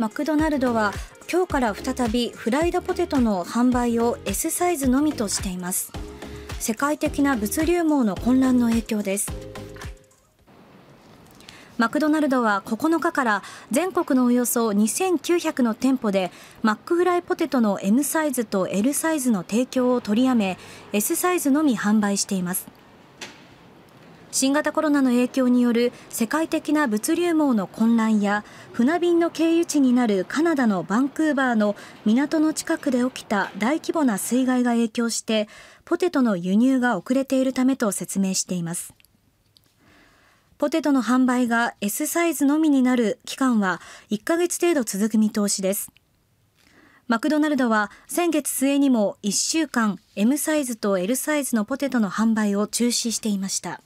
マクドナルドは今日から再びフライドポテトの販売を S サイズのみとしています世界的な物流網の混乱の影響ですマクドナルドは9日から全国のおよそ2900の店舗でマックフライポテトの M サイズと L サイズの提供を取りやめ S サイズのみ販売しています新型コロナの影響による世界的な物流網の混乱や船便の経由地になるカナダのバンクーバーの港の近くで起きた大規模な水害が影響してポテトの輸入が遅れているためと説明していますポテトの販売が S サイズのみになる期間は1ヶ月程度続く見通しですマクドナルドは先月末にも1週間 M サイズと L サイズのポテトの販売を中止していました。